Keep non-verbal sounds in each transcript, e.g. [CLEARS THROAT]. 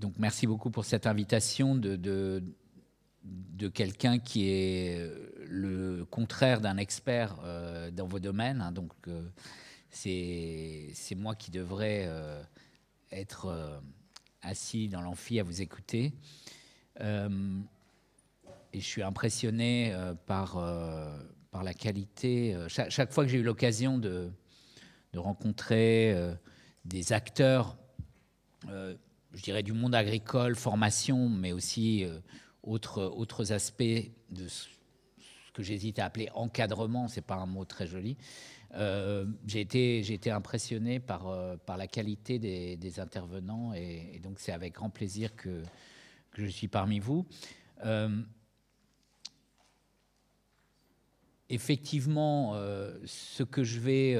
donc merci beaucoup pour cette invitation de, de, de quelqu'un qui est euh, le contraire d'un expert euh, dans vos domaines. Hein. donc euh, c'est c'est moi qui devrais être assis dans l'amphi à vous écouter. et je suis impressionné par, par la qualité. chaque, fois que j'ai eu l'occasion de, de, rencontrer des acteurs je dirais, du monde agricole, formation, mais aussi euh, autres, autres aspects de ce que j'hésite à appeler encadrement, c'est pas un mot très joli. Euh, j'ai été, été, impressionné par, euh, par la qualité des, intervenants et, donc c'est avec grand plaisir que, je suis parmi vous. effectivement, ce que je vais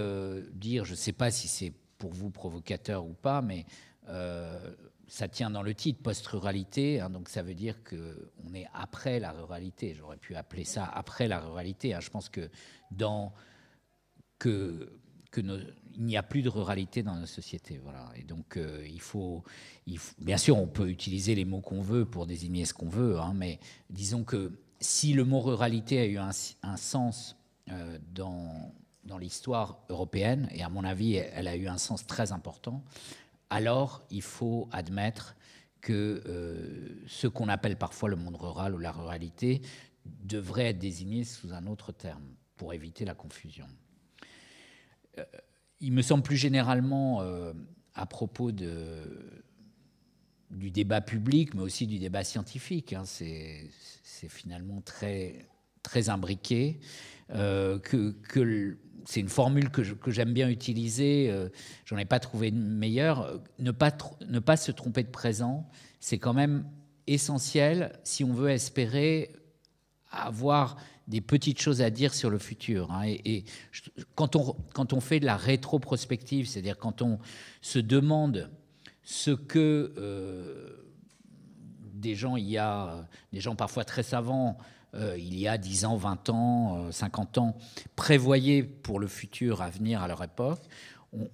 dire, je ne sais pas si c'est pour vous provocateur ou pas, mais ça tient dans le titre, post-ruralité, hein, donc ça veut dire qu'on est après la ruralité. J'aurais pu appeler ça après la ruralité. Hein. Je pense que dans que, que il n'y a plus de ruralité dans nos sociétés. Voilà. Et donc euh, il, faut, il, bien sûr, on peut utiliser les mots qu'on veut pour désigner ce qu'on veut, hein, mais disons que si le mot ruralité a eu un, sens euh, dans dans l'histoire européenne, et à mon avis, elle a eu un sens très important, alors il faut admettre que euh, ce qu'on appelle parfois le monde rural ou la ruralité devrait être désigné sous un autre terme pour éviter la confusion. Euh, il me semble plus généralement, euh, à propos de, du débat public, mais aussi du débat scientifique, hein, c'est finalement très, très imbriqué, que, que c'est une formule que, j'aime bien utiliser, euh, j'en ai pas trouvé une meilleure. Ne pas, se tromper de présent, c'est quand même essentiel si on veut espérer avoir des petites choses à dire sur le futur. Hein. Et, quand, on, fait de la rétroprospective, c'est-à-dire quand on se demande ce que euh, des gens, il y a des gens parfois très savants, euh, il y a 10 ans, 20 ans, 50 euh, ans, prévoyaient pour le futur à venir à leur époque,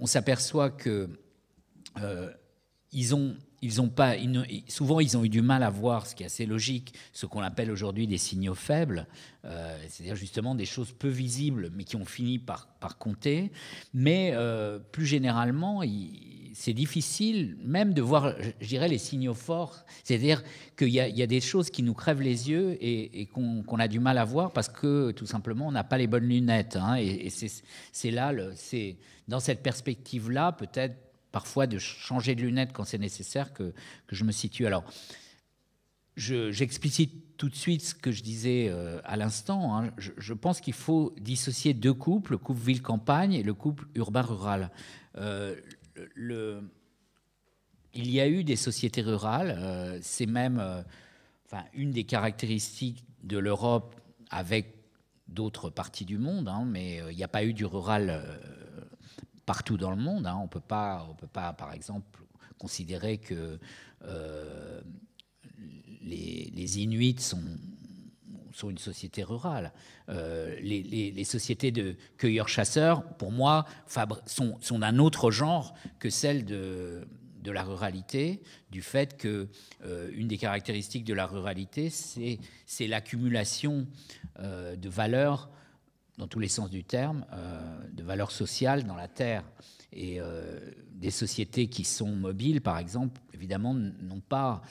on, s'aperçoit que euh, ils ont ils ont pas, souvent ils ont eu du mal à voir, ce qui est assez logique, ce qu'on appelle aujourd'hui des signaux faibles, c'est-à-dire justement des choses peu visibles mais qui ont fini par, par compter. Mais plus généralement, ils, c'est difficile même de voir, je dirais, les signaux forts. C'est-à-dire qu'il y, a des choses qui nous crèvent les yeux et, qu'on a du mal à voir parce que tout simplement on n'a pas les bonnes lunettes. Hein. et, c'est là, c'est dans cette perspective-là, peut-être parfois de changer de lunettes quand c'est nécessaire que, je me situe. Alors, j'explicite tout de suite ce que je disais euh, à l'instant. Hein. Je, pense qu'il faut dissocier deux couples, le couple ville-campagne et le couple urbain-rural. Euh, le, il y a eu des sociétés rurales, euh, c'est même euh, enfin, une des caractéristiques de l'Europe avec d'autres parties du monde, hein, mais euh, il n'y a pas eu du rural partout dans le monde. Hein. on ne peut pas, par exemple, considérer que les Inuits sont sont une société rurale. Euh, les, sociétés de cueilleurs-chasseurs, pour moi, sont, sont d'un autre genre que celle de, de la ruralité, du fait que euh, une des caractéristiques de la ruralité, c'est l'accumulation euh, de valeurs, dans tous les sens du terme, de valeurs sociales dans la terre. Et des sociétés qui sont mobiles, par exemple, évidemment, n'ont pas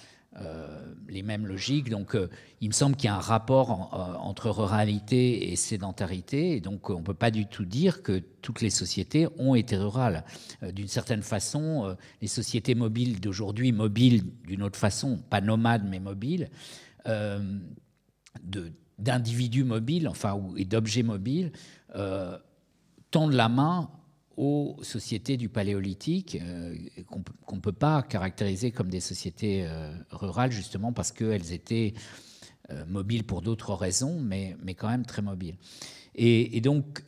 euh, les mêmes logiques. Donc, euh, il me semble qu'il y a un rapport euh, entre ruralité et sédentarité. Et donc, on ne peut pas du tout dire que toutes les sociétés ont été rurales. d'une certaine façon, les sociétés mobiles d'aujourd'hui, mobiles d'une autre façon, pas nomades, mais mobiles, d'individus mobiles, enfin, ou, et d'objets mobiles, tendent la main aux sociétés du paléolithique euh, qu'on ne peut pas caractériser comme des sociétés euh, rurales justement parce qu'elles étaient euh, mobiles pour d'autres raisons, mais, mais quand même très mobiles. Et, donc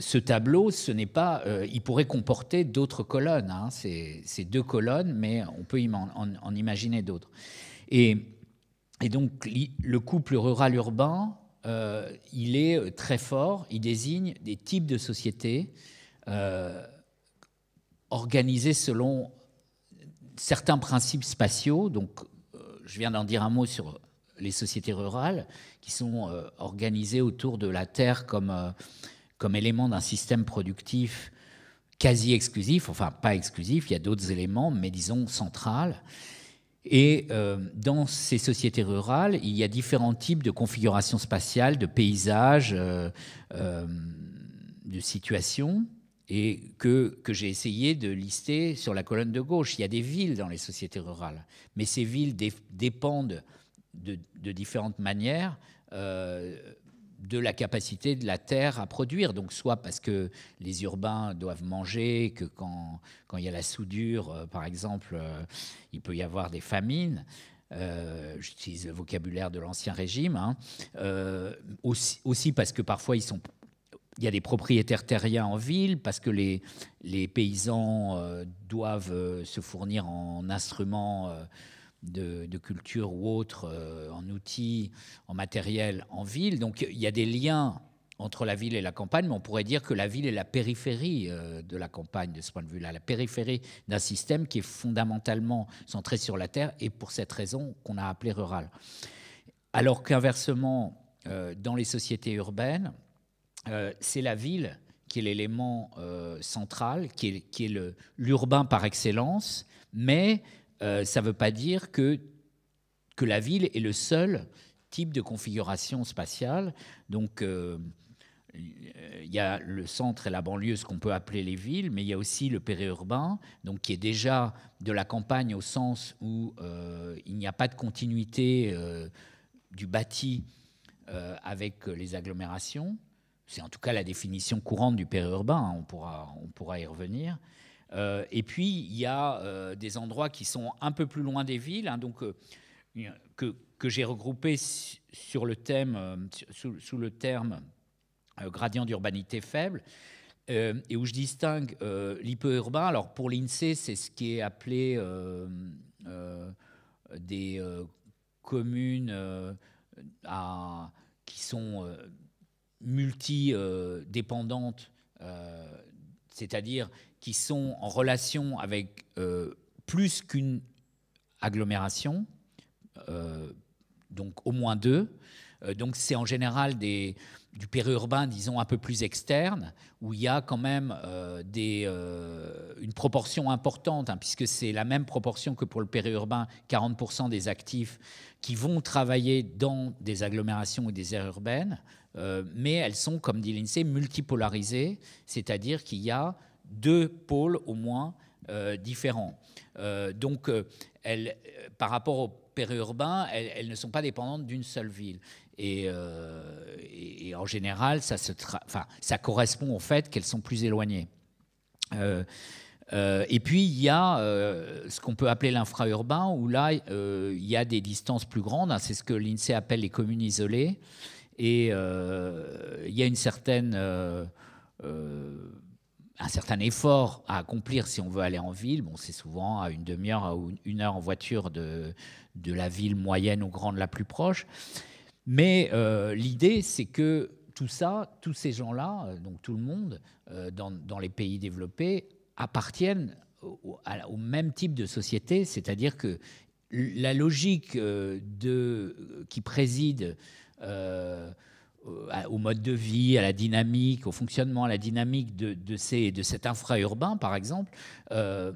ce tableau, ce n'est pas, il pourrait comporter d'autres colonnes. Hein, C'est deux colonnes, mais on peut en, imaginer d'autres. Et, et, donc le couple rural-urbain euh, il est euh, très fort, il désigne des types de sociétés euh, organisées selon certains principes spatiaux. Donc, je viens d'en dire un mot sur les sociétés rurales, qui sont organisées autour de la terre comme, comme élément d'un système productif quasi exclusif, enfin pas exclusif, il y a d'autres éléments, mais disons central. Et euh, dans ces sociétés rurales, il y a différents types de configurations spatiales, de paysages, euh, euh, de situations, et que, que j'ai essayé de lister sur la colonne de gauche. Il y a des villes dans les sociétés rurales, mais ces villes dépendent de, différentes manières euh, de la capacité de la terre à produire. Donc soit parce que les urbains doivent manger, que quand, quand il y a la soudure, euh, par exemple, euh, il peut y avoir des famines. Euh, j'utilise le vocabulaire de l'ancien régime, hein, aussi, parce que parfois ils sont, il y a des propriétaires terriens en ville, parce que les, les paysans doivent se fournir en instruments de, culture ou autre, euh, en outils, en matériel, en ville. Donc il y a des liens entre la ville et la campagne, mais on pourrait dire que la ville est la périphérie euh, de la campagne de ce point de vue-là, la périphérie d'un système qui est fondamentalement centré sur la terre et pour cette raison qu'on a appelé rural. Alors qu'inversement, euh, dans les sociétés urbaines, c'est la ville qui est l'élément central, qui est, qui est l'urbain par excellence, mais euh, ça ne veut pas dire que, la ville est le seul type de configuration spatiale. Donc, euh, il y a le centre et la banlieue, ce qu'on peut appeler les villes, mais il y a aussi le périurbain, donc qui est déjà de la campagne au sens où euh, il n'y a pas de continuité du bâti avec les agglomérations. C'est en tout cas la définition courante du périurbain, hein. on pourra y revenir. Euh, et puis, il y a euh, des endroits qui sont un peu plus loin des villes, hein, donc, euh, que, j'ai regroupés sur le thème, sous, le terme gradient d'urbanité faible, et où je distingue l'hyper urbain Alors, pour l'INSEE, c'est ce qui est appelé des communes à, qui sont multi-dépendantes, c'est-à-dire qui sont en relation avec euh, plus qu'une agglomération, euh, donc au moins deux. Euh, donc c'est en général des, du périurbain, disons, un peu plus externe, où il y a quand même des, une proportion importante, hein, puisque c'est la même proportion que pour le périurbain, 40% des actifs qui vont travailler dans des agglomérations ou des aires urbaines, mais elles sont, comme dit l'INSEE, multipolarisées, c'est-à-dire qu'il y a deux pôles au moins euh, différents. Euh, donc, euh, par rapport au périurbain, elles, ne sont pas dépendantes d'une seule ville. Et, en général, ça, se ça correspond au fait qu'elles sont plus éloignées. et puis il y a ce qu'on peut appeler l'infraurbain, où là il y a des distances plus grandes. Hein, c'est ce que l'INSEE appelle les communes isolées. Et il y a une certaine un certain effort à accomplir si on veut aller en ville. Bon, c'est souvent à une demi-heure ou une heure en voiture de, de la ville moyenne ou grande la plus proche. Mais euh, l'idée, c'est que tout ça, tous ces gens-là, euh, donc tout le monde, euh, dans, les pays développés, appartiennent au, même type de société, c'est-à-dire que la logique de, qui préside... Euh, au mode de vie, à la dynamique, au fonctionnement, à la dynamique de, de, cet infra-urbain, par exemple, euh,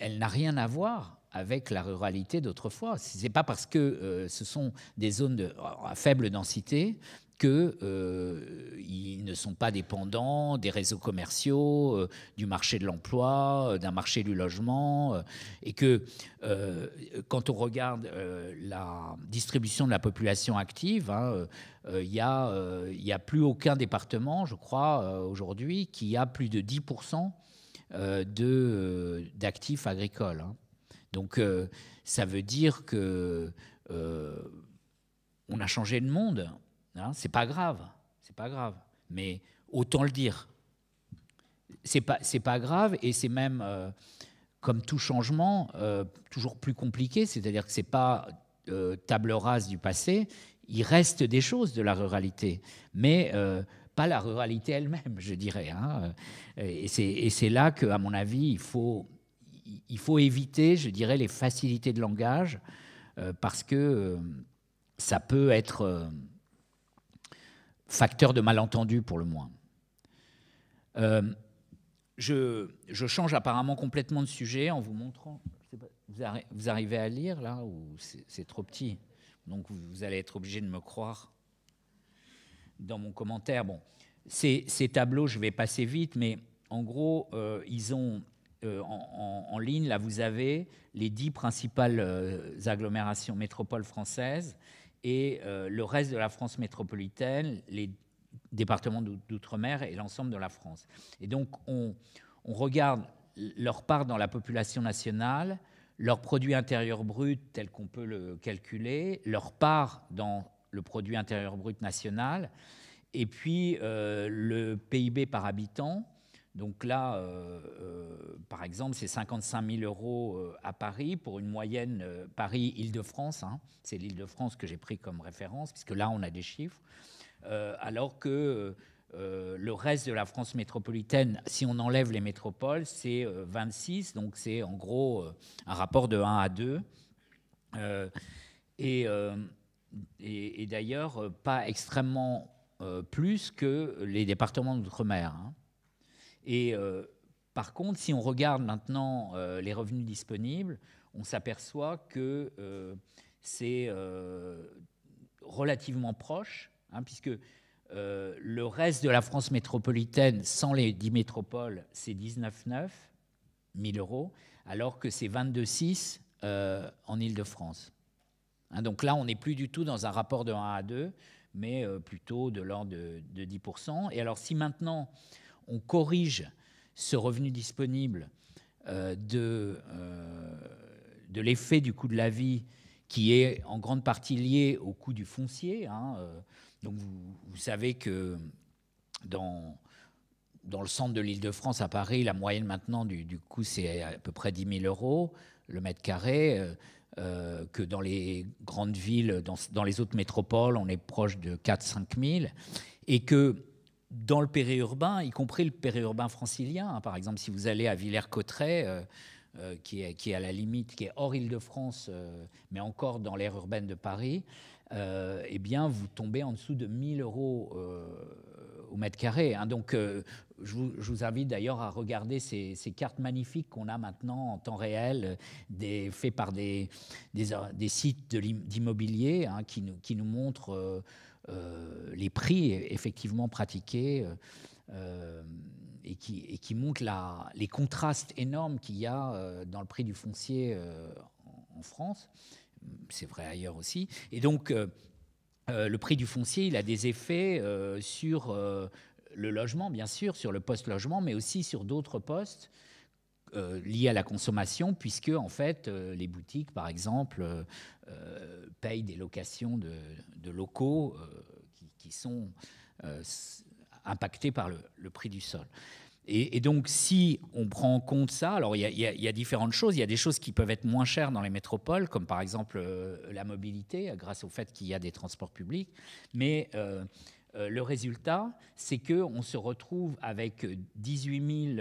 elle n'a rien à voir avec la ruralité d'autrefois. Ce n'est pas parce que euh, ce sont des zones à faible densité qu'ils euh, ils ne sont pas dépendants des réseaux commerciaux, euh, du marché de l'emploi, d'un marché du logement, et que quand on regarde la distribution de la population active, hein, il n'y a, plus aucun département, je crois, aujourd'hui, qui a plus de 10% d'actifs agricoles. Hein. Donc euh, ça veut dire que euh, on a changé le monde. Hein c'est pas grave, c'est pas grave. Mais autant le dire. C'est pas c'est pas grave et c'est même euh, comme tout changement toujours plus compliqué. C'est-à-dire que c'est pas table rase du passé. Il reste des choses de la ruralité, mais pas la ruralité elle-même, [LAUGHS] je dirais. Hein. et c'est là que, à mon avis, il faut il faut éviter, je dirais, les facilités de langage, euh, parce que euh, ça peut être euh, facteur de malentendu pour le moins. Je, change apparemment complètement de sujet en vous montrant. Vous, arrivez à lire là ou c'est trop petit Donc vous, allez être obligé de me croire dans mon commentaire. Bon, ces, tableaux, je vais passer vite, mais en gros, ils ont euh, en, ligne, là, vous avez les dix principales euh, agglomérations métropoles françaises et euh, le reste de la France métropolitaine, les départements d'outre-mer et l'ensemble de la France. Et donc, on, on, regarde leur part dans la population nationale, leur produit intérieur brut tel qu'on peut le calculer, leur part dans le produit intérieur brut national, et puis le PIB par habitant, donc là, euh, euh, par exemple, c'est 55 000 euros euh, à Paris pour une moyenne Paris-Île-de-France. Hein, c'est l'Île-de-France que j'ai pris comme référence, puisque là, on a des chiffres. alors que le reste de la France métropolitaine, si on enlève les métropoles, c'est 26. Donc c'est en gros un rapport de 1 à 2. et, d'ailleurs, pas extrêmement plus que les départements d'outre-mer. Hein. Et euh, par contre, si on regarde maintenant euh, les revenus disponibles, on s'aperçoit que euh, c'est relativement proche, hein, puisque le reste de la France métropolitaine, sans les 10 métropoles, c'est 19,9 000 euros, alors que c'est 22,6 en Ile-de-France. Hein, donc là, on n'est plus du tout dans un rapport de 1 à 2, mais plutôt de l'ordre de, de, 10%. Et alors si maintenant on corrige ce revenu disponible euh, de, euh, de l'effet du coût de la vie qui est en grande partie lié au coût du foncier. Hein, euh. Donc vous, savez que dans, dans le centre de l'île de France, à Paris, la moyenne maintenant du, coût, c'est à peu près 10 000 euros le mètre carré. que dans les grandes villes, dans, les autres métropoles, on est proche de 4-5 000, et que dans le périurbain, y compris le périurbain francilien. Hein. Par exemple, si vous allez à Villers-Cotterêts, euh, euh, qui, est, qui, est, à la limite, qui est hors Île-de-France, euh, mais encore dans l'aire urbaine de Paris, eh bien, vous tombez en dessous de 1000 euros au mètre carré. Hein. Donc, je vous, invite d'ailleurs à regarder ces, cartes magnifiques qu'on a maintenant en temps réel, des, faites par des, des, sites d'immobilier hein, qui, nous, qui nous montrent euh, les prix effectivement pratiqués euh, euh, et qui, montrent les contrastes énormes qu'il y a dans le prix du foncier en, France. C'est vrai ailleurs aussi. Et donc, le prix du foncier, il a des effets sur le logement, bien sûr, sur le poste logement mais aussi sur d'autres postes. Euh, liés à la consommation, puisque en fait, euh, les boutiques, par exemple, euh, payent des locations de, locaux qui, sont impactés par le, prix du sol. Et, donc, si on prend en compte ça, alors il y, y, a différentes choses. Il y a des choses qui peuvent être moins chères dans les métropoles, comme par exemple la mobilité, grâce au fait qu'il y a des transports publics. Mais euh, le résultat, c'est qu'on se retrouve avec 18 100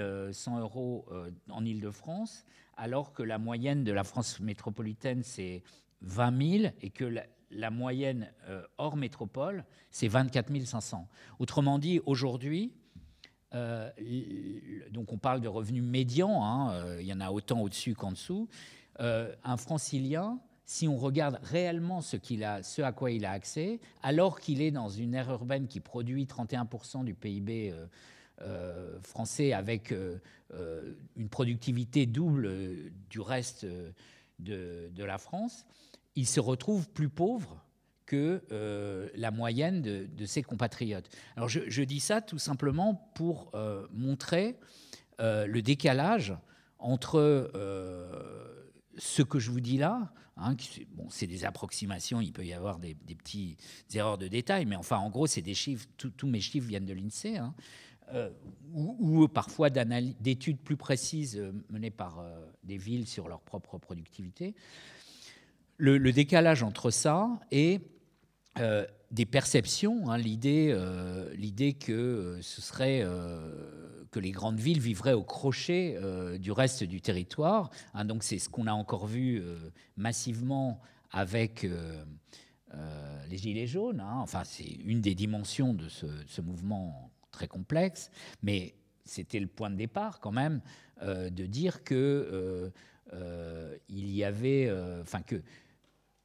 euh, euros euh, en île de france alors que la moyenne de la France métropolitaine, c'est 20 000 et que la, moyenne hors métropole, c'est 24 500. Autrement dit, aujourd'hui, donc on parle de revenus médians, hein, il y en a autant au-dessus qu'en dessous, un francilien si on regarde réellement ce, a, ce, à quoi il a accès, alors qu'il est dans une aire urbaine qui produit 31% du PIB euh, euh, français avec euh, une productivité double du reste de, la France, il se retrouve plus pauvre que la moyenne de, ses compatriotes. Alors je, je, dis ça tout simplement pour montrer le décalage entre ce que je vous dis là, hein, bon, c'est des approximations, il peut y avoir des, petites erreurs de détail, mais enfin, en gros, c'est des chiffres, tous mes chiffres viennent de l'INSEE, hein, euh, ou, parfois d'études plus précises euh, menées par euh, des villes sur leur propre productivité. Le, décalage entre ça et des perceptions, hein, l'idée, l'idée que ce serait que les grandes villes vivraient au crochet euh, du reste du territoire. Hein. donc c'est ce qu'on a encore vu euh, massivement avec euh, les Gilets jaunes. Hein. Enfin, c'est une des dimensions de ce, mouvement très complexe, mais c'était le point de départ quand même de dire que y avait, enfin que,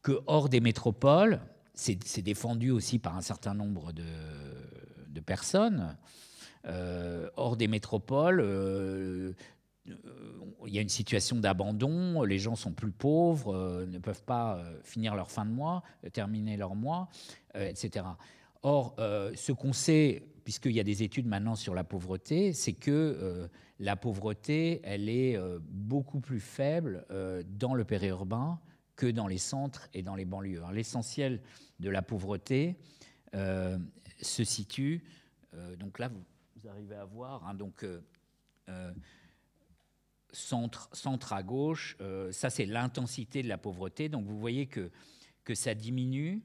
que hors des métropoles, c'est défendu aussi par un certain nombre de personnes, euh, hors des métropoles, euh, euh, il y a une situation d'abandon, les gens sont plus pauvres, ne peuvent pas finir leur fin de mois, terminer leur mois, etc. Or, ce qu'on sait, puisqu'il y a des études maintenant sur la pauvreté, c'est que la pauvreté, elle est beaucoup plus faible dans le périurbain que dans les centres et dans les banlieues. L'essentiel de la pauvreté se situe, donc là, arrivez à voir. Hein, donc, euh, euh, centre, à gauche, euh, ça c'est l'intensité de la pauvreté. Donc vous voyez que, ça diminue.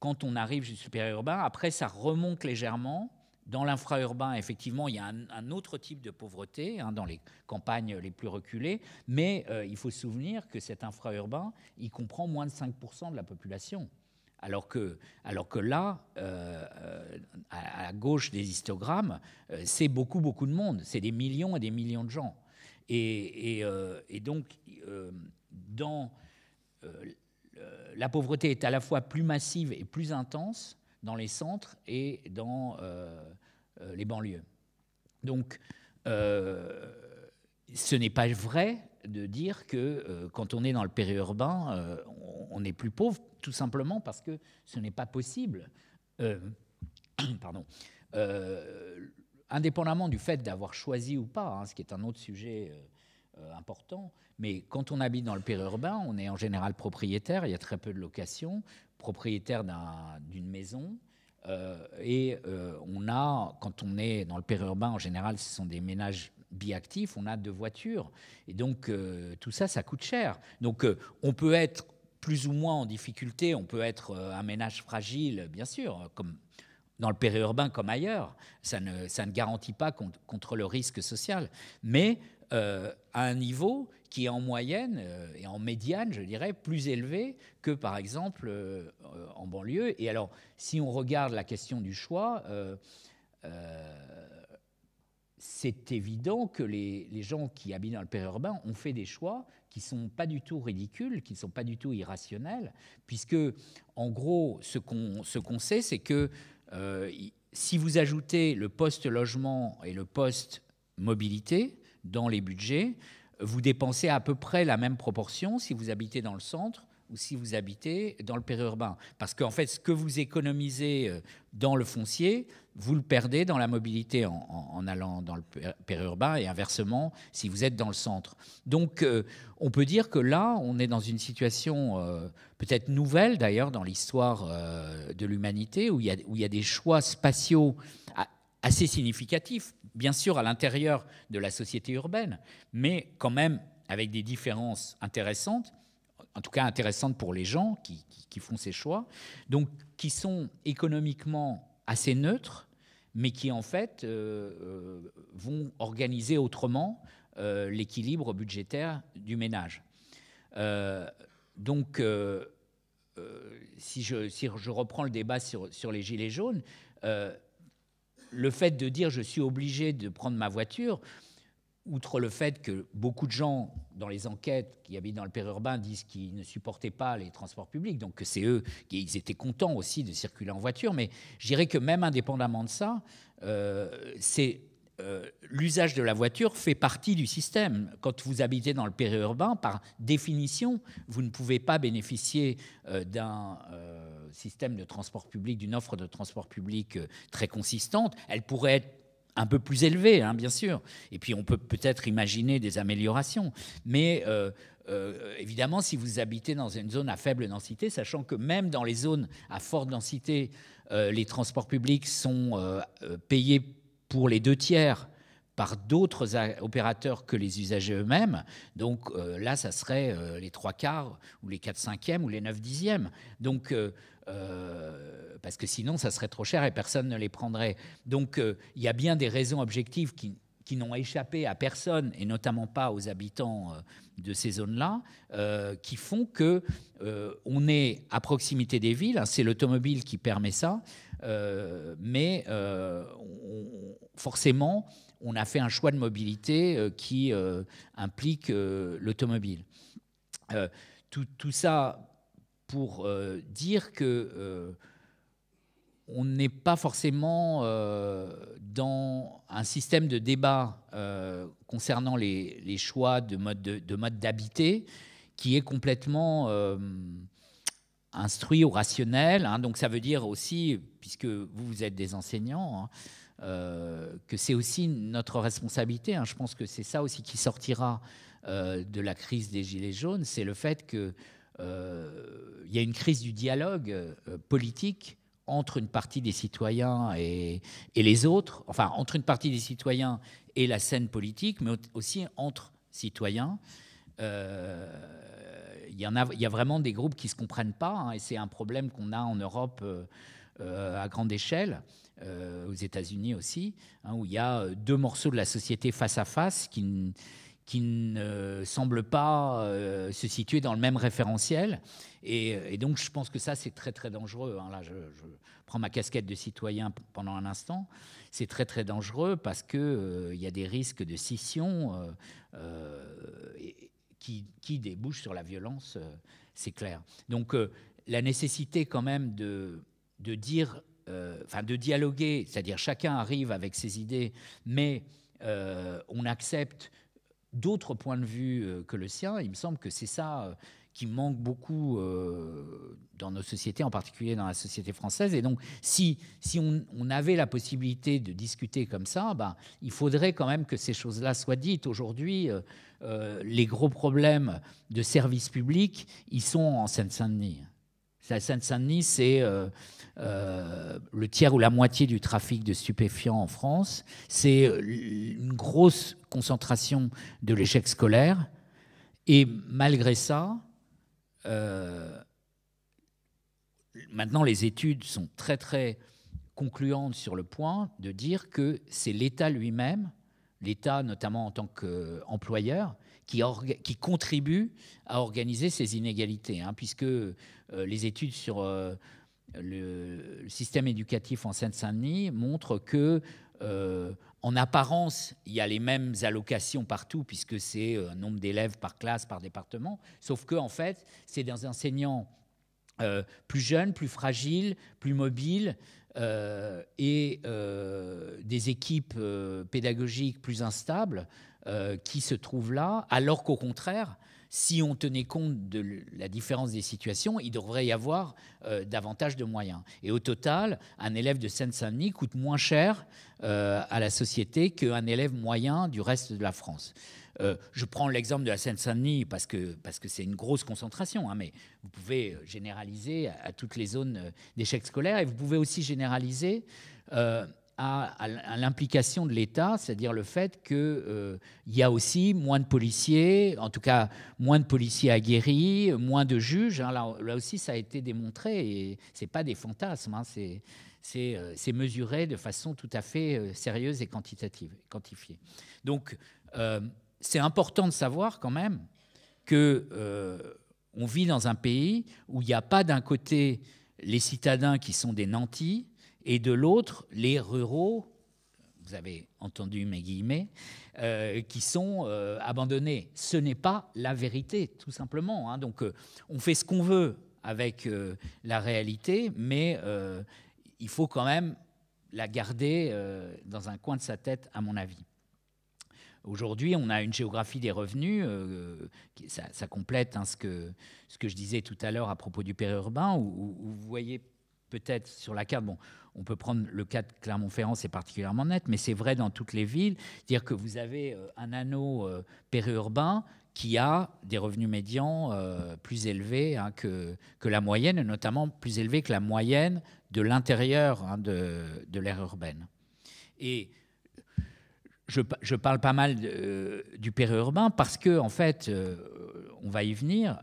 quand on arrive du supérieur-urbain, après ça remonte légèrement. Dans l'infra-urbain, effectivement, il y a un, autre type de pauvreté hein, dans les campagnes les plus reculées, mais il faut se souvenir que cet infra-urbain, il comprend moins de 5% de la population. Alors que, alors que là, euh, euh, à, gauche des histogrammes, euh, c'est beaucoup, beaucoup de monde. C'est des millions et des millions de gens. Et, donc, dans, la pauvreté est à la fois plus massive et plus intense dans les centres et dans les banlieues. Donc, ce n'est pas vrai de dire que quand on est dans le périurbain, on est plus pauvre tout simplement parce que ce n'est pas possible. Euh, [CLEARS THROAT] pardon. Euh, indépendamment du fait d'avoir choisi ou pas, hein, ce qui est un autre sujet euh, important, mais quand on habite dans le périurbain, on est en général propriétaire, il y a très peu de locations, propriétaire d'une maison. et on a, quand on est dans le périurbain, en général, ce sont des ménages biactifs, on a deux voitures. Et donc, tout ça, ça coûte cher. Donc, on peut être plus ou moins en difficulté. On peut être euh, un ménage fragile, bien sûr, comme dans le périurbain comme ailleurs. Ça ne, garantit pas contre, le risque social. Mais euh, à un niveau qui est en moyenne euh, et en médiane, je dirais, plus élevé que par exemple en banlieue. Et alors, si on regarde la question du choix, c'est évident que les, les, gens qui habitent dans le périurbain ont fait des choix qui sont pas du tout ridicules, qui ne sont pas du tout irrationnels, puisque en gros, ce qu'on ce qu'on sait, c'est que euh, si vous ajoutez le poste logement et le poste mobilité dans les budgets, vous dépensez à peu près la même proportion si vous habitez dans le centre ou si vous habitez dans le périurbain. Parce qu'en fait, ce que vous économisez euh, dans le foncier, vous le perdez dans la mobilité en, allant dans le périurbain et inversement si vous êtes dans le centre. Donc, euh, on peut dire que là, on est dans une situation euh, peut-être nouvelle d'ailleurs dans l'histoire de l'humanité où, où il y a des choix spatiaux assez significatifs bien sûr à l'intérieur de la société urbaine, mais quand même avec des différences intéressantes, en tout cas intéressantes pour les gens qui, font ces choix, donc qui sont économiquement assez neutres, mais qui en fait euh, euh, vont organiser autrement euh, l'équilibre budgétaire du ménage. donc, si je, reprends le débat sur les gilets jaunes, le fait de dire je suis obligé de prendre ma voiture, outre le fait que beaucoup de gens dans les enquêtes qui habitent dans le périurbain disent qu'ils ne supportaient pas les transports publics, donc que c'est eux qui étaient contents aussi de circuler en voiture, mais je dirais que même indépendamment de ça, euh, c'est euh, l'usage de la voiture fait partie du système. Quand vous habitez dans le périurbain, par définition, vous ne pouvez pas bénéficier euh, d'un système de transport public, d'une offre de transport public euh, très consistante, elle pourrait être un peu plus élevée, hein, bien sûr. Et puis on peut peut-être imaginer des améliorations. Mais euh, euh, évidemment, si vous habitez dans une zone à faible densité, sachant que même dans les zones à forte densité, les transports publics sont payés pour les deux tiers par d'autres opérateurs que les usagers eux-mêmes. Donc là, ça serait les trois quarts ou les quatre cinquièmes ou les neuf dixièmes. Donc euh, parce que sinon ça serait trop cher et personne ne les prendrait. Donc euh, il y a bien des raisons objectives qui, n'ont échappé à personne, et notamment pas aux habitants euh, de ces zones-là, qui font que on est à proximité des villes. Hein, c'est l'automobile qui permet ça, mais forcément, on a fait un choix de mobilité qui implique l'automobile. Tout, tout, ça pour euh, dire que euh, on n'est pas forcément euh, dans un système de débat concernant les, choix de mode de, d'habiter qui est complètement instruit ou rationnel. Hein. donc ça veut dire aussi, puisque vous, vous êtes des enseignants, hein, que c'est aussi notre responsabilité. Hein. je pense que c'est ça aussi qui sortira de la crise des Gilets jaunes, c'est le fait que euh, il y a une crise du dialogue euh, politique entre une partie des citoyens et, les autres, enfin entre une partie des citoyens et la scène politique, mais aussi entre citoyens. Euh, il, y en a, il y, a, vraiment des groupes qui ne se comprennent pas, hein, et c'est un problème qu'on a en Europe à grande échelle, aux États-Unis aussi, hein, où il y a deux morceaux de la société face à face qui qui ne semble pas euh, se situer dans le même référentiel. Euh, et, donc, je pense que ça, c'est très, très dangereux. Hein. Là, je, prends ma casquette de citoyen pendant un instant. C'est très, très dangereux parce qu'il euh, il y a des risques de scission et, qui, qui, débouchent sur la violence, c'est clair. Donc, la nécessité quand même de, de dire, enfin, de dialoguer, c'est-à-dire chacun arrive avec ses idées, mais on accepte d'autres points de vue euh, que le sien. Il me semble que c'est ça euh, qui manque beaucoup euh, dans nos sociétés, en particulier dans la société française. Et donc, si, si on, avait la possibilité de discuter comme ça, ben, il faudrait quand même que ces choses-là soient dites. Aujourd'hui, les gros problèmes de services publics, ils sont en Seine-Saint-Denis. La Seine-Saint-Denis, c'est le tiers ou la moitié du trafic de stupéfiants en France. C'est une grosse concentration de l'échec scolaire. Et malgré ça, euh, maintenant les études sont très très concluantes sur le point de dire que c'est l'État lui-même, l'État notamment en tant qu'employeur, qui, qui, contribue à organiser ces inégalités, hein, puisque euh, les études sur euh, le système éducatif en Seine-Saint-Denis montrent que euh, en apparence, il y a les mêmes allocations partout, puisque c'est euh, un nombre d'élèves par classe, par département, sauf que, en fait, c'est des enseignants euh, plus jeunes, plus fragiles, plus mobiles, et des équipes pédagogiques plus instables qui se trouvent là, alors qu'au contraire, si on tenait compte de la différence des situations, il devrait y avoir euh, davantage de moyens. Et au total, un élève de Seine-Saint-Denis coûte moins cher euh, à la société qu'un élève moyen du reste de la France. Euh, je prends l'exemple de la Seine-Saint-Denis parce que parce que c'est une grosse concentration, hein, mais vous pouvez généraliser à, toutes les zones d'échec scolaire et vous pouvez aussi généraliser à, l'implication de l'État, c'est-à-dire le fait qu'il euh, y a aussi moins de policiers, en tout cas moins de policiers aguerris, moins de juges. Hein, là, aussi, ça a été démontré et ce n'est pas des fantasmes, hein, euh, c'est, mesuré de façon tout à fait euh, sérieuse et quantitative, quantifiée. Donc, c'est important de savoir quand même qu'on on vit dans un pays où il n'y a pas d'un côté les citadins qui sont des nantis et de l'autre, les ruraux, vous avez entendu mes guillemets, euh, qui sont euh, abandonnés. Ce n'est pas la vérité, tout simplement. Hein. Donc, euh, on fait ce qu'on veut avec la réalité, mais il faut quand même la garder dans un coin de sa tête, à mon avis. Aujourd'hui, on a une géographie des revenus, euh, ça, complète hein, ce, que, ce que je disais tout à l'heure à propos du périurbain, où, vous voyez peut-être sur la carte, bon, on peut prendre le cas de Clermont-Ferrand, c'est particulièrement net, mais c'est vrai dans toutes les villes, dire que vous avez euh, un anneau euh, périurbain qui a des revenus médians euh, plus élevés hein, que, que, la moyenne, et notamment plus élevés que la moyenne de l'intérieur hein, de, de urbaine. Et je, je, parle pas mal du périurbain parce que, en fait, on va y venir,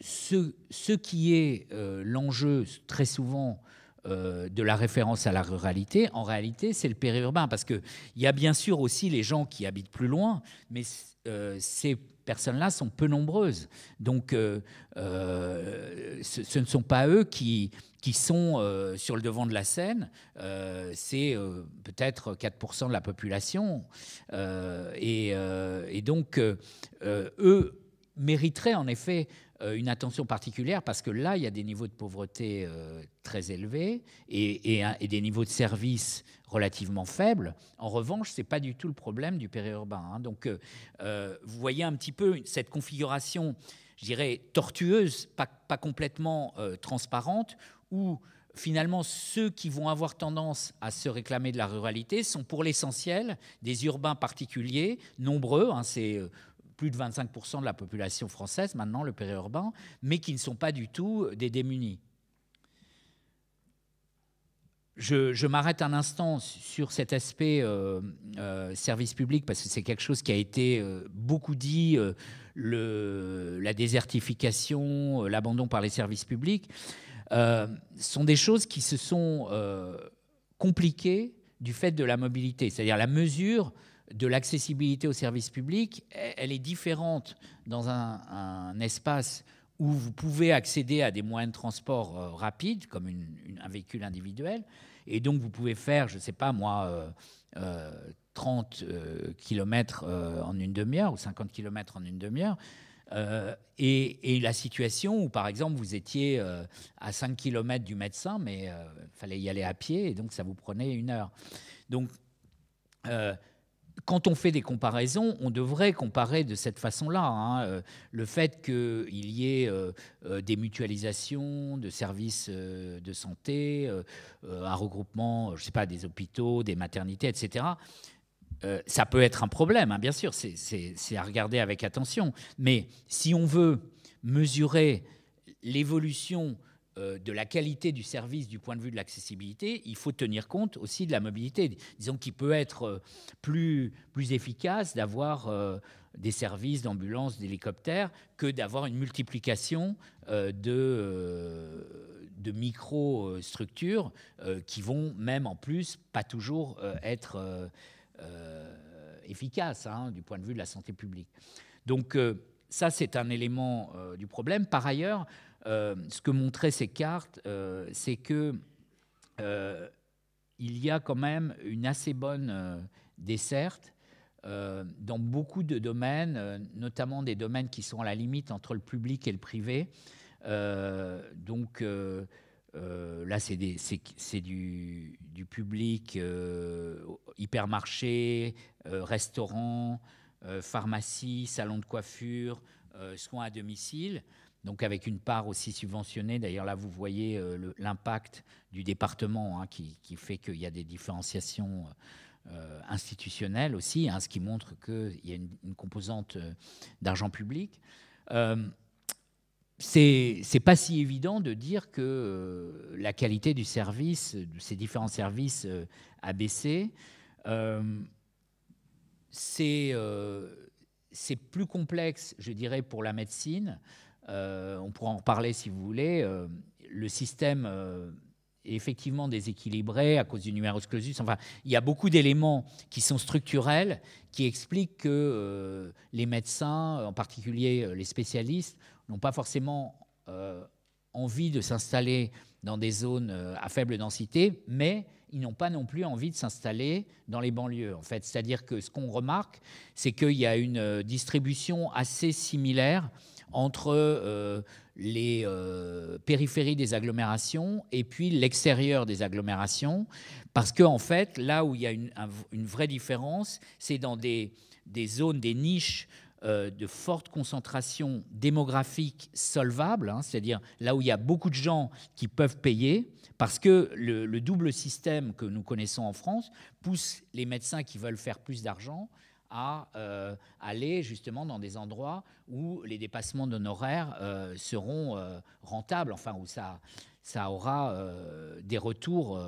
ce, ce, qui est l'enjeu très souvent euh, de la référence à la ruralité, en réalité, c'est le périurbain. Parce qu'il y a bien sûr aussi les gens qui habitent plus loin, mais euh, ces personnes-là sont peu nombreuses. Donc, euh, ce, ne sont pas eux qui, sont sur le devant de la scène. c'est peut-être 4% de la population. Et, et, donc, eux mériteraient en effet euh, une attention particulière parce que là, il y a des niveaux de pauvreté euh, très élevés et, des niveaux de services relativement faibles. En revanche, ce n'est pas du tout le problème du périurbain. Hein. Donc, euh, vous voyez un petit peu cette configuration, je dirais, tortueuse, pas, complètement transparente, où finalement, ceux qui vont avoir tendance à se réclamer de la ruralité sont pour l'essentiel des urbains particuliers, nombreux, hein, c'est plus de 25% de la population française maintenant, le périurbain, mais qui ne sont pas du tout des démunis. Je, m'arrête un instant sur cet aspect euh, euh, service public parce que c'est quelque chose qui a été euh, beaucoup dit, la désertification, l'abandon par les services publics, sont des choses qui se sont compliquées du fait de la mobilité, c'est-à-dire la mesure de l'accessibilité au service public elle est différente dans un, espace où vous pouvez accéder à des moyens de transport euh, rapides, comme un véhicule individuel, et donc vous pouvez faire, je ne sais pas moi, 30 euh, euh, km en une demi-heure ou 50 km en une demi-heure. Et, et, la situation où, par exemple, vous étiez à 5 km du médecin, mais il fallait y aller à pied, et donc ça vous prenait une heure. Donc, quand on fait des comparaisons, on devrait comparer de cette façon-là. Hein, euh, le fait qu'il y ait euh, euh, des mutualisations de services de santé, un regroupement, je sais pas, des hôpitaux, des maternités, etc. ça peut être un problème, hein, bien sûr, c'est à regarder avec attention. Mais si on veut mesurer l'évolution euh, de la qualité du service du point de vue de l'accessibilité, il faut tenir compte aussi de la mobilité. Disons qu'il peut être euh, plus, plus efficace d'avoir euh, des services d'ambulance, d'hélicoptère, que d'avoir une multiplication de, de micro-structures qui vont même en plus pas toujours être efficaces hein, du point de vue de la santé publique. Donc ça, c'est un élément du problème. Par ailleurs, euh, ce que montraient ces cartes, euh, c'est que euh, il y a quand même une assez bonne desserte dans beaucoup de domaines, notamment des domaines qui sont à la limite entre le public et le privé. donc là, c'est, du, public, hypermarché, restaurant, pharmacie, salon de coiffure, soins à domicile donc avec une part aussi subventionnée. D'ailleurs, là, vous voyez euh, l'impact du département hein, qui, fait qu'il y a des différenciations euh, institutionnelles aussi, hein, ce qui montre qu'il y a une, composante euh, d'argent public. c'est pas si évident de dire que la qualité du service, de ces différents services, a baissé. c'est plus complexe, je dirais, pour la médecine. Euh, on pourra en reparler si vous voulez, euh, le système euh, est effectivement déséquilibré à cause du numerus clausus. Enfin, il y a beaucoup d'éléments qui sont structurels, qui expliquent que les médecins, en particulier les spécialistes, n'ont pas forcément envie de s'installer dans des zones à faible densité, mais ils n'ont pas non plus envie de s'installer dans les banlieues. En fait, c'est-à-dire que ce qu'on remarque, c'est qu'il y a une distribution assez similaire entre euh, les euh, périphéries des agglomérations et puis l'extérieur des agglomérations, parce qu'en fait, là où il y a une, vraie différence, c'est dans des, zones, des niches euh, de forte concentration démographique solvable, hein, c'est-à-dire là où il y a beaucoup de gens qui peuvent payer, parce que le double système que nous connaissons en France pousse les médecins qui veulent faire plus d'argent à euh, aller justement dans des endroits où les dépassements d'honoraires euh, seront euh, rentables, enfin où ça, ça aura euh, des retours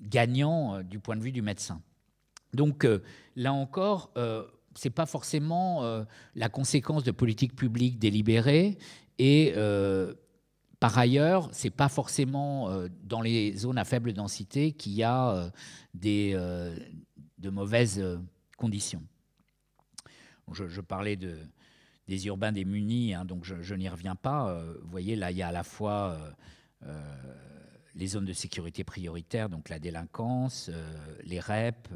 gagnants du point de vue du médecin. Donc là encore, c'est pas forcément la conséquence de politiques publiques délibérées et par ailleurs, ce n'est pas forcément dans les zones à faible densité qu'il y a des, de mauvaises euh, conditions. Je, parlais des urbains démunis, hein, donc je, n'y reviens pas. Euh, vous voyez, là, il y a à la fois euh, les zones de sécurité prioritaires, donc la délinquance, les REP,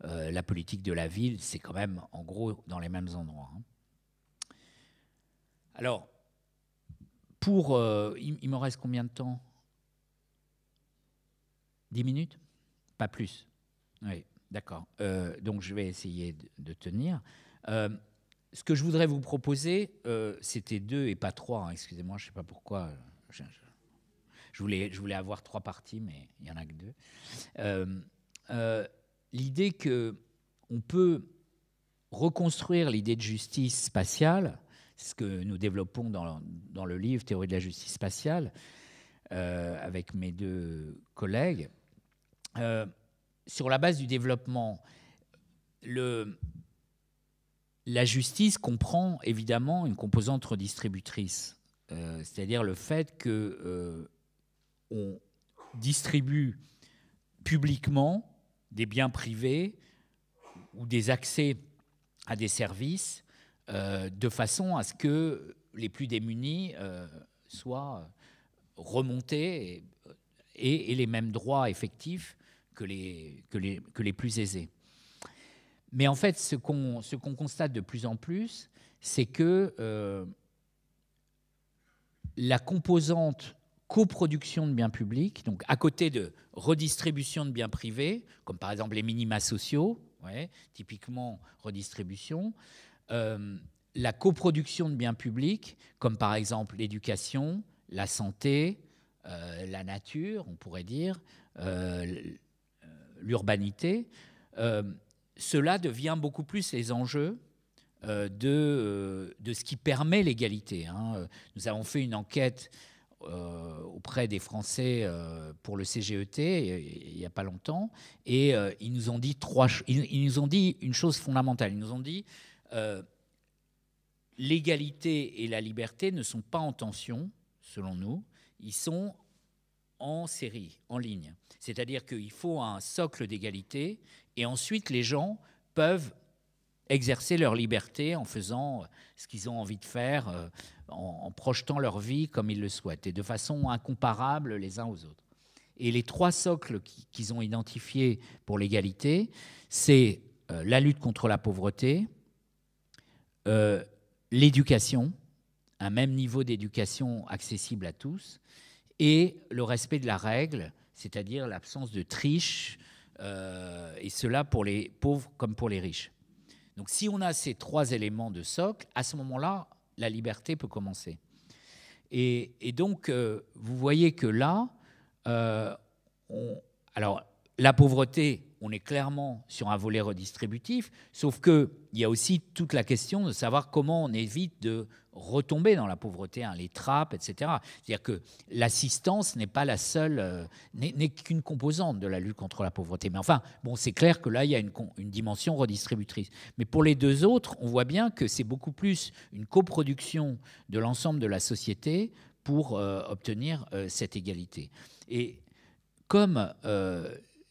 la politique de la ville, c'est quand même en gros dans les mêmes endroits. Hein. Alors, pour. il, me reste combien de temps 10 minutes Pas plus. Oui. D'accord. Euh, donc je vais essayer de, tenir. Euh, ce que je voudrais vous proposer, euh, c'était deux et pas trois. Hein, excusez-moi, je ne sais pas pourquoi. Je, voulais, je voulais avoir trois parties, mais il n'y en a que deux. l'idée que on peut reconstruire l'idée de justice spatiale, ce que nous développons dans, dans, le livre Théorie de la justice spatiale, avec mes deux collègues sur la base du développement, la justice comprend évidemment une composante redistributrice, euh, c'est-à-dire le fait que euh, distribue publiquement des biens privés ou des accès à des services euh, de façon à ce que les plus démunis soient remontés et, aient les mêmes droits effectifs que les, que les, que les plus aisés. Mais en fait, ce qu'on qu'on constate de plus en plus, c'est que euh, la composante coproduction de biens publics, donc à côté de redistribution de biens privés, comme par exemple les minima sociaux, ouais, typiquement redistribution, euh, la coproduction de biens publics, comme par exemple l'éducation, la santé, euh, la nature, on pourrait dire, l'urbanité, euh, cela devient beaucoup plus les enjeux euh, de, euh, de ce qui permet l'égalité. Hein. Nous avons fait une enquête auprès des Français pour le CGET il n'y a pas longtemps, et ils nous ont dit trois, ils, nous ont dit une chose fondamentale. Ils nous ont dit l'égalité et la liberté ne sont pas en tension, selon nous. Ils sont en série, en ligne. C'est-à-dire qu'il faut un socle d'égalité et ensuite les gens peuvent exercer leur liberté en faisant euh, ce qu'ils ont envie de faire, euh, en, projetant leur vie comme ils le souhaitent et de façon incomparable les uns aux autres. Et les trois socles qu'ils ont identifiés pour l'égalité, c'est euh, la lutte contre la pauvreté, l'éducation, un même niveau d'éducation accessible à tous, et le respect de la règle, c'est-à-dire l'absence de triche, euh, et cela pour les pauvres comme pour les riches. Donc si on a ces trois éléments de socle, à ce moment-là, la liberté peut commencer. Et, donc, euh, vous voyez que là, euh, alors la pauvreté, on est clairement sur un volet redistributif, sauf qu'il y a aussi toute la question de savoir comment on évite de retomber dans la pauvreté, hein, les trappes, etc. C'est-à-dire que l'assistance n'est pas la seule, euh, n'est qu'une composante de la lutte contre la pauvreté. Mais enfin, bon, c'est clair que là, il y a une, une, dimension redistributrice. Mais pour les deux autres, on voit bien que c'est beaucoup plus une coproduction de l'ensemble de la société pour euh, obtenir euh, cette égalité. Et comme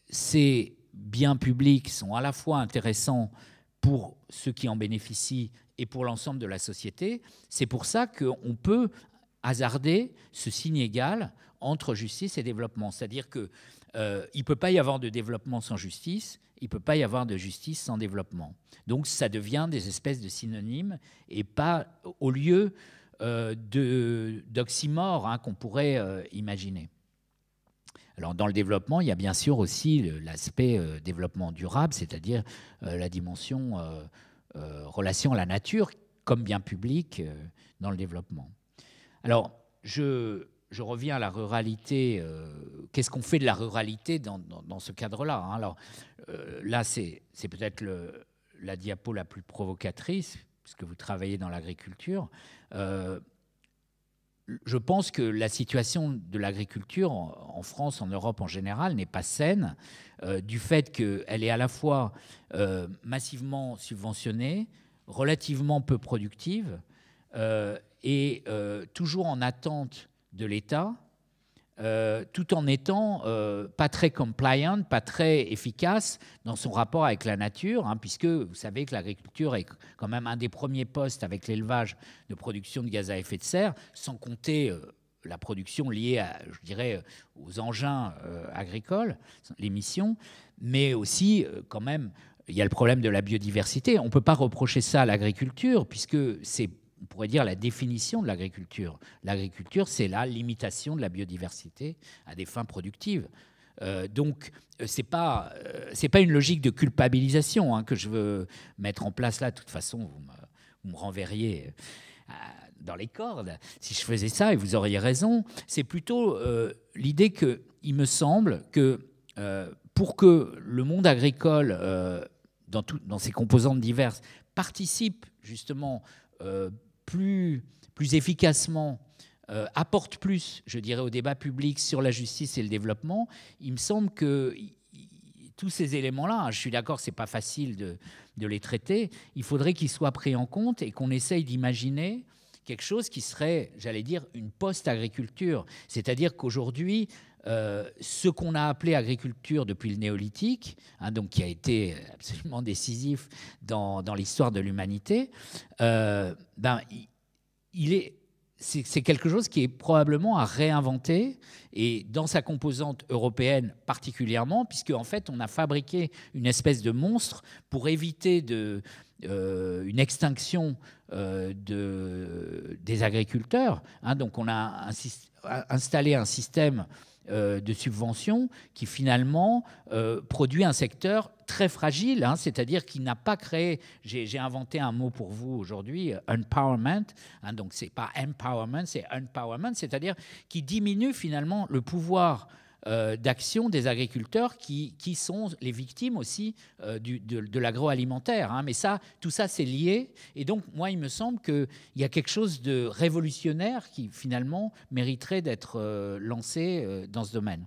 ces biens publics sont à la fois intéressants pour ceux qui en bénéficient et pour l'ensemble de la société. C'est pour ça qu'on peut hasarder ce signe égal entre justice et développement. C'est-à-dire qu'il euh, ne peut pas y avoir de développement sans justice, il ne peut pas y avoir de justice sans développement. Donc ça devient des espèces de synonymes et pas au lieu euh, d'oxymores hein, qu'on pourrait euh, imaginer. Alors dans le développement, il y a bien sûr aussi l'aspect euh, développement durable, c'est-à-dire la dimension euh, relation à la nature comme bien public euh, dans le développement. Alors, je, reviens à la ruralité. Euh, qu'est-ce qu'on fait de la ruralité dans, ce cadre-là hein Alors, là, c'est peut-être la diapo la plus provocatrice, puisque vous travaillez dans l'agriculture je pense que la situation de l'agriculture en, France, en Europe en général, n'est pas saine euh, du fait qu'elle est à la fois euh, massivement subventionnée, relativement peu productive euh, et toujours en attente de l'État euh, tout en étant euh, pas très compliant, pas très efficace dans son rapport avec la nature, hein, puisque vous savez que l'agriculture est quand même un des premiers postes avec l'élevage de production de gaz à effet de serre, sans compter euh, la production liée, à, je dirais, aux engins agricoles, l'émission, mais aussi quand même, il y a le problème de la biodiversité. On ne peut pas reprocher ça à l'agriculture, puisque c'est on pourrait dire, la définition de l'agriculture. L'agriculture, c'est la limitation de la biodiversité à des fins productives. Euh, donc, euh, ce n'est pas, euh, pas une logique de culpabilisation hein, que je veux mettre en place là. De toute façon, vous me, renverriez dans les cordes si je faisais ça, et vous auriez raison. C'est plutôt l'idée l'idée qu'il me semble que pour que le monde agricole, dans, dans ses composantes diverses, participe justement plus, efficacement euh, apporte plus, je dirais, au débat public sur la justice et le développement, il me semble que tous ces éléments-là, je suis d'accord, c'est pas facile de, de, les traiter, il faudrait qu'ils soient pris en compte et qu'on essaye d'imaginer quelque chose qui serait, j'allais dire, une post-agriculture. C'est-à-dire qu'aujourd'hui, euh, ce qu'on a appelé agriculture depuis le néolithique, hein, donc qui a été euh, absolument décisif dans, l'histoire de l'humanité, euh, ben, il est c'est quelque chose qui est probablement à réinventer, et dans sa composante européenne particulièrement, puisque en fait on a fabriqué une espèce de monstre pour éviter une extinction des agriculteurs. Hein. donc on a installé un système euh, de subventions qui finalement euh, produit un secteur très fragile, hein. c'est-à-dire qui n'a pas créé, j'ai inventé un mot pour vous aujourd'hui, euh, empowerment, hein, donc c'est pas empowerment, c'est empowerment, c'est-à-dire qui diminue finalement le pouvoir euh, d'action des agriculteurs qui, sont les victimes aussi euh, de, l'agroalimentaire. Hein. Mais ça, tout ça, c'est lié. Et donc, moi, il me semble qu'il y a quelque chose de révolutionnaire qui, finalement, mériterait d'être euh, lancé dans ce domaine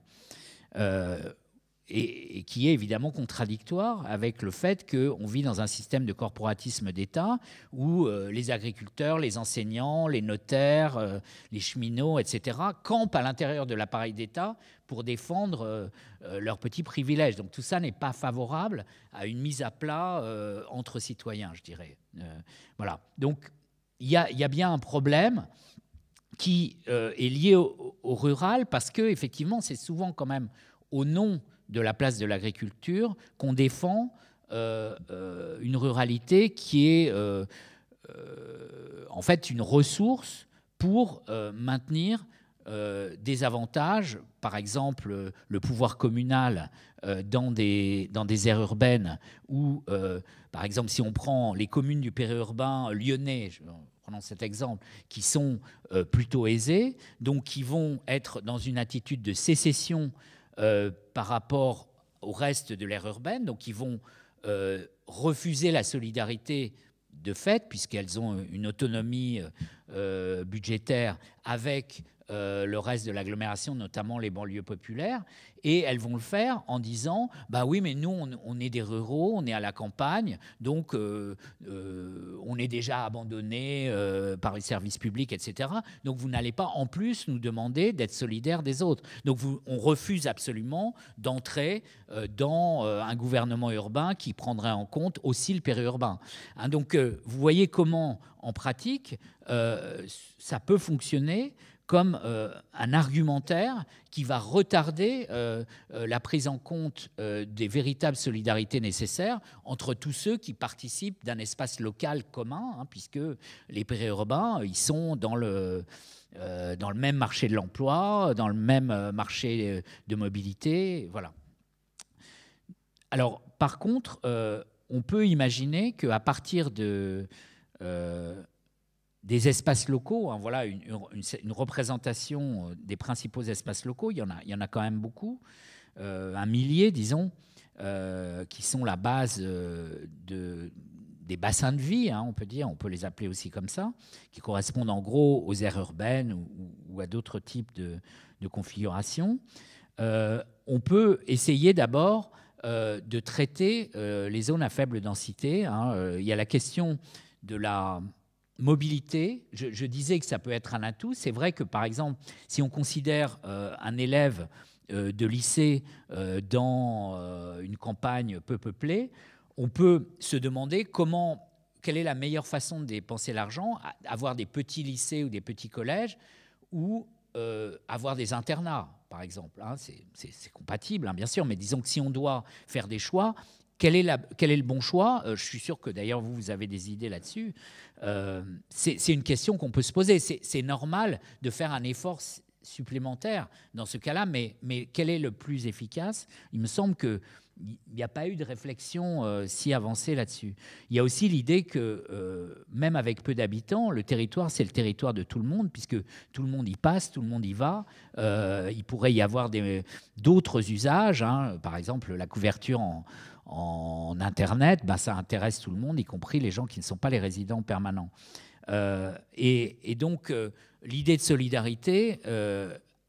et, qui est évidemment contradictoire avec le fait qu'on vit dans un système de corporatisme d'État où euh, les agriculteurs, les enseignants, les notaires, euh, les cheminots, etc., campent à l'intérieur de l'appareil d'État pour défendre euh, leurs petits privilèges. Donc tout ça n'est pas favorable à une mise à plat entre citoyens, je dirais. voilà. Donc il y, a bien un problème qui est lié au, au rural parce que effectivement c'est souvent quand même au nom de la place de l'agriculture qu'on défend euh, euh, une ruralité qui est euh, en fait une ressource pour maintenir des avantages, par exemple le pouvoir communal dans, des, dans des aires urbaines, ou par exemple si on prend les communes du périurbain lyonnais, je, prends cet exemple, qui sont plutôt aisées, donc qui vont être dans une attitude de sécession euh, par rapport au reste de l'aire urbaine, donc ils vont euh, refuser la solidarité de fait, puisqu'elles ont une autonomie euh, budgétaire avec euh, le reste de l'agglomération, notamment les banlieues populaires, et elles vont le faire en disant bah oui, mais nous, on, est des ruraux, on est à la campagne, donc euh, euh, on est déjà abandonné par les services publics, etc. Donc vous n'allez pas en plus nous demander d'être solidaires des autres. Donc vous, on refuse absolument d'entrer dans un gouvernement urbain qui prendrait en compte aussi le périurbain. Hein, donc vous voyez comment, en pratique, ça peut fonctionner comme euh, un argumentaire qui va retarder euh, euh, la prise en compte des véritables solidarités nécessaires entre tous ceux qui participent d'un espace local commun, hein, puisque les périurbains, ils sont dans le, dans le même marché de l'emploi, dans le même marché de mobilité, voilà. Alors, par contre, on peut imaginer qu'à partir de des espaces locaux. Hein, voilà une, représentation euh, des principaux espaces locaux. Il y en a, il y en a quand même beaucoup, euh, un millier, disons, euh, qui sont la base des bassins de vie, hein, on peut dire, on peut les appeler aussi comme ça, qui correspondent en gros aux aires urbaines ou, à d'autres types de, configurations. on peut essayer d'abord de traiter les zones à faible densité. Hein. Il y a la question de la mobilité, je, disais que ça peut être un atout. C'est vrai que, par exemple, si on considère euh, un élève euh, de lycée euh, dans une campagne peu peuplée, on peut se demander comment, quelle est la meilleure façon de dépenser l'argent, avoir des petits lycées ou des petits collèges ou avoir des internats, par exemple. Hein. c'est compatible, hein, bien sûr, mais disons que si on doit faire des choix, quel est, le bon choix euh, Je suis sûr que d'ailleurs vous, vous avez des idées là-dessus. Euh, c'est une question qu'on peut se poser. C'est normal de faire un effort supplémentaire dans ce cas-là, mais, mais quel est le plus efficace Il me semble que il n'y a pas eu de réflexion euh, si avancée là-dessus. Il y a aussi l'idée que, euh, même avec peu d'habitants, le territoire, c'est le territoire de tout le monde, puisque tout le monde y passe, tout le monde y va. Euh, il pourrait y avoir d'autres usages, hein. par exemple la couverture en, Internet, ben, ça intéresse tout le monde, y compris les gens qui ne sont pas les résidents permanents. Et, et, donc, l'idée de solidarité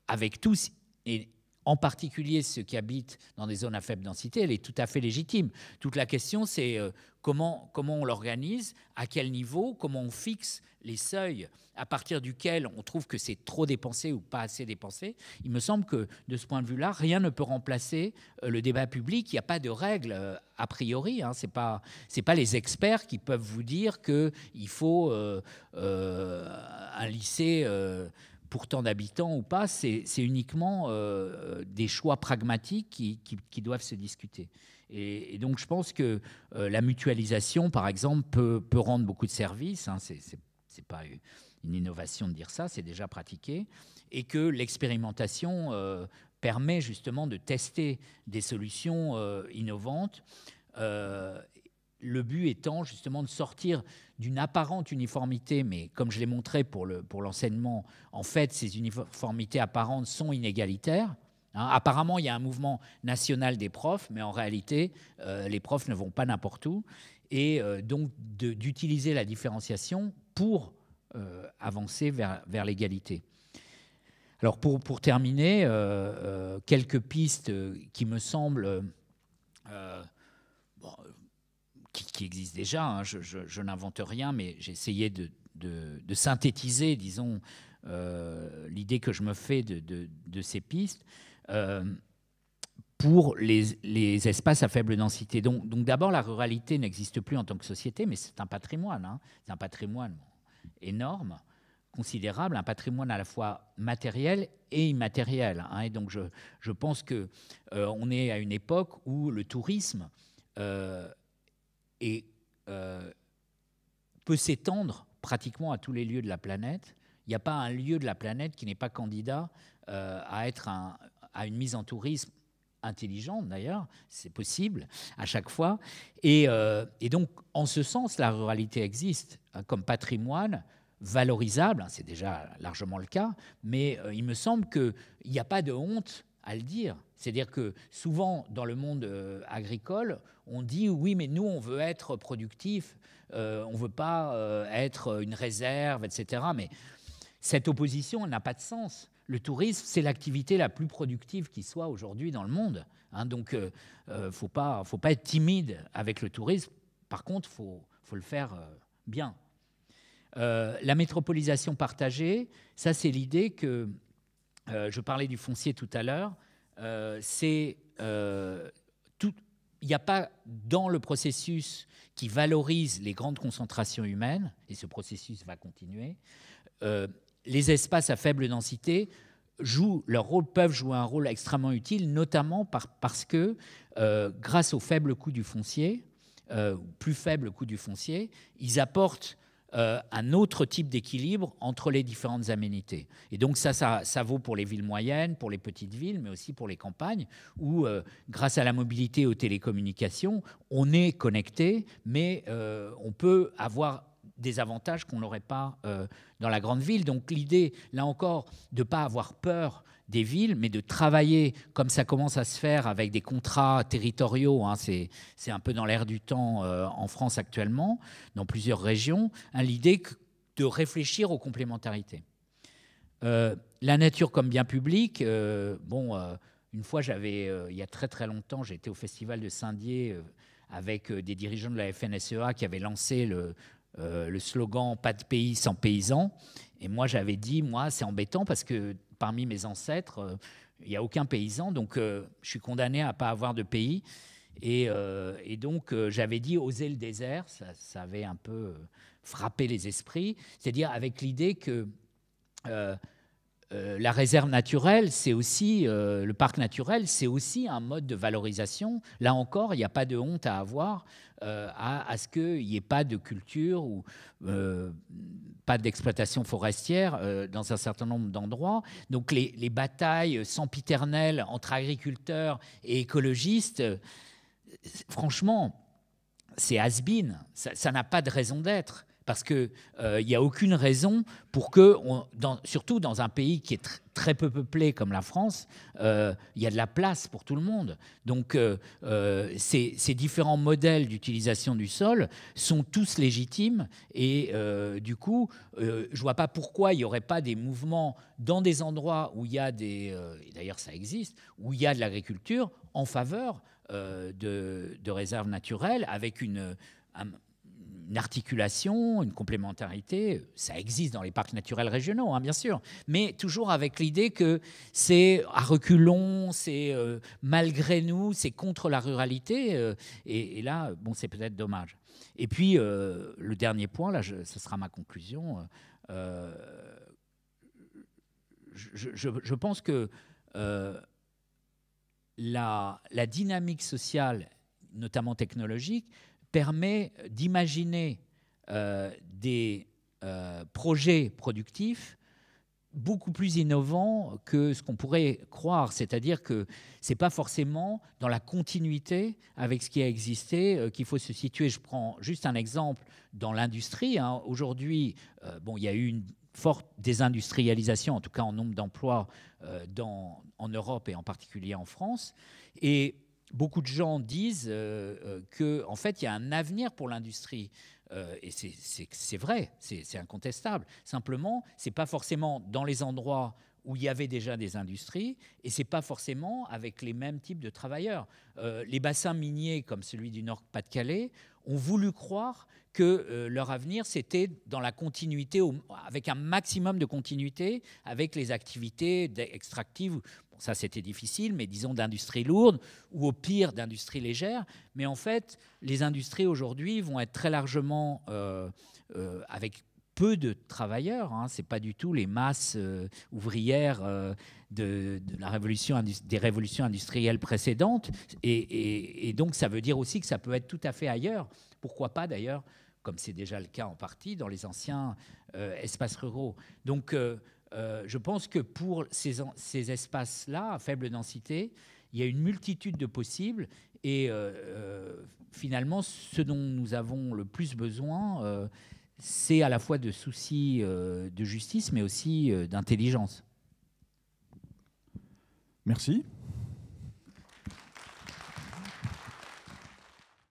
avec tous, et, en particulier ceux qui habitent dans des zones à faible densité, elle est tout à fait légitime. Toute la question, c'est euh, comment, comment on l'organise, à quel niveau, comment on fixe les seuils à partir duquel on trouve que c'est trop dépensé ou pas assez dépensé. Il me semble que de ce point de vue-là, rien ne peut remplacer euh, le débat public. Il n'y a pas de règles euh, a priori. Hein. Ce ne pas, pas, les experts qui peuvent vous dire qu'il faut un lycée pour tant d'habitants ou pas, c'est uniquement euh, des choix pragmatiques qui, doivent se discuter. Et, donc je pense que euh, la mutualisation, par exemple, peut, rendre beaucoup de services. Hein, c'est n'est pas une innovation de dire ça, c'est déjà pratiqué. Et que l'expérimentation euh, permet justement de tester des solutions innovantes le but étant justement de sortir d'une apparente uniformité, mais comme je l'ai montré pour l'enseignement, le, pour en fait, ces uniformités apparentes sont inégalitaires. Hein. apparemment, il y a un mouvement national des profs, mais en réalité, euh, les profs ne vont pas n'importe où. Et euh, donc, d'utiliser la différenciation pour euh, avancer vers, vers l'égalité. Alors, pour, pour terminer, quelques pistes qui me semblent qui, qui existe déjà, hein. je, n'invente rien, mais j'ai essayé de, synthétiser, disons, euh, l'idée que je me fais de, ces pistes euh, pour les, espaces à faible densité. Donc, d'abord, la ruralité n'existe plus en tant que société, mais c'est un patrimoine, hein. c'est un patrimoine énorme considérable, un patrimoine à la fois matériel et immatériel. Hein. et donc je, pense que euh, on est à une époque où le tourisme et euh, peut s'étendre pratiquement à tous les lieux de la planète. Il n'y a pas un lieu de la planète qui n'est pas candidat euh, à être à une mise en tourisme intelligente d'ailleurs, c'est possible à chaque fois. Et, euh, donc, en ce sens, la ruralité existe hein, comme patrimoine valorisable, hein, c'est déjà largement le cas, mais il me semble qu'il n'y a pas de honte à le dire. C'est-à-dire que souvent, dans le monde euh, agricole, on dit oui, mais nous, on veut être productif, euh, on ne veut pas euh, être une réserve, etc. Mais cette opposition n'a pas de sens. Le tourisme, c'est l'activité la plus productive qui soit aujourd'hui dans le monde. Hein. donc, il ne faut, pas, être timide avec le tourisme. Par contre, il faut, faut, le faire bien. la métropolisation partagée, ça, c'est l'idée que je parlais du foncier tout à l'heure. Euh, c'est euh, tout. Il n'y a pas dans le processus qui valorise les grandes concentrations humaines, et ce processus va continuer, euh, les espaces à faible densité jouent leur rôle, peuvent jouer un rôle extrêmement utile, notamment parce que grâce au faible coût du foncier, plus faible coût du foncier, ils apportent euh, un autre type d'équilibre entre les différentes aménités. Et donc ça, ça, vaut pour les villes moyennes, pour les petites villes, mais aussi pour les campagnes, où euh, grâce à la mobilité et aux télécommunications, on est connecté, mais euh, on peut avoir des avantages qu'on n'aurait pas dans la grande ville. Donc l'idée, là encore, de ne pas avoir peur des villes, mais de travailler comme ça commence à se faire avec des contrats territoriaux. Hein, c'est un peu dans l'air du temps euh, en France actuellement, dans plusieurs régions, hein, l'idée de réfléchir aux complémentarités. Euh, la nature comme bien public, euh, bon, une fois j'avais, il y a très très longtemps, j'étais au festival de Saint-Dié avec des dirigeants de la FNSEA qui avaient lancé le, euh, le slogan Pas de pays sans paysans. Et moi, j'avais dit, moi, c'est embêtant parce que parmi mes ancêtres, euh, il n'y a aucun paysan, donc euh, je suis condamné à ne pas avoir de pays. Et, donc, j'avais dit oser le désert, ça avait un peu frappé les esprits, c'est-à-dire avec l'idée que euh, la réserve naturelle, c'est aussi euh, le parc naturel, c'est aussi un mode de valorisation. Là encore, il n'y a pas de honte à avoir euh, à, ce qu'il n'y ait pas de culture ou pas d'exploitation forestière dans un certain nombre d'endroits. Donc les, les, batailles sempiternelles entre agriculteurs et écologistes, franchement, c'est has-been. Ça n'a pas de raison d'être parce qu'il euh, n'y a aucune raison pour que, dans, surtout dans un pays qui est très peu peuplé comme la France, euh, il y a de la place pour tout le monde. Donc euh, ces, différents modèles d'utilisation du sol sont tous légitimes et du coup, je ne vois pas pourquoi il n'y aurait pas des mouvements dans des endroits où il y a des... d'ailleurs ça existe, où il y a de l'agriculture en faveur de, réserves naturelles avec une, une articulation, une complémentarité. Ça existe dans les parcs naturels régionaux, hein, bien sûr, mais toujours avec l'idée que c'est à reculons, c'est euh, malgré nous, c'est contre la ruralité. Euh, et, là, bon, c'est peut-être dommage. Et puis, euh, le dernier point, là, ce sera ma conclusion. Je, pense que la dynamique sociale, notamment technologique, permet d'imaginer euh, des euh, projets productifs beaucoup plus innovants que ce qu'on pourrait croire, c'est-à-dire que ce n'est pas forcément dans la continuité avec ce qui a existé euh, qu'il faut se situer. Je prends juste un exemple dans l'industrie. Hein. Aujourd'hui, bon, il y a eu une forte désindustrialisation, en tout cas en nombre d'emplois en Europe et en particulier en France. Et beaucoup de gens disent euh, euh, qu'en en fait, il y a un avenir pour l'industrie. Euh, et c'est vrai, c'est incontestable. Simplement, ce n'est pas forcément dans les endroits où il y avait déjà des industries, et c'est pas forcément avec les mêmes types de travailleurs. les bassins miniers, comme celui du Nord-Pas-de-Calais, ont voulu croire que euh, leur avenir, c'était dans la continuité, avec un maximum de continuité, avec les activités extractives. Bon, ça, c'était difficile, mais disons d'industrie lourde ou au pire d'industrie légère. Mais en fait, les industries aujourd'hui vont être très largement, euh, euh, avec peu de travailleurs. Hein. Ce n'est pas du tout les masses euh, ouvrières euh, de, la révolution, des révolutions industrielles précédentes. Et, donc, ça veut dire aussi que ça peut être tout à fait ailleurs. Pourquoi pas d'ailleurs, comme c'est déjà le cas en partie, dans les anciens euh, espaces ruraux. Donc, je pense que pour ces, ces espaces-là, à faible densité, il y a une multitude de possibles. Et finalement, ce dont nous avons le plus besoin, c'est à la fois de souci euh, de justice, mais aussi euh, d'intelligence. Merci.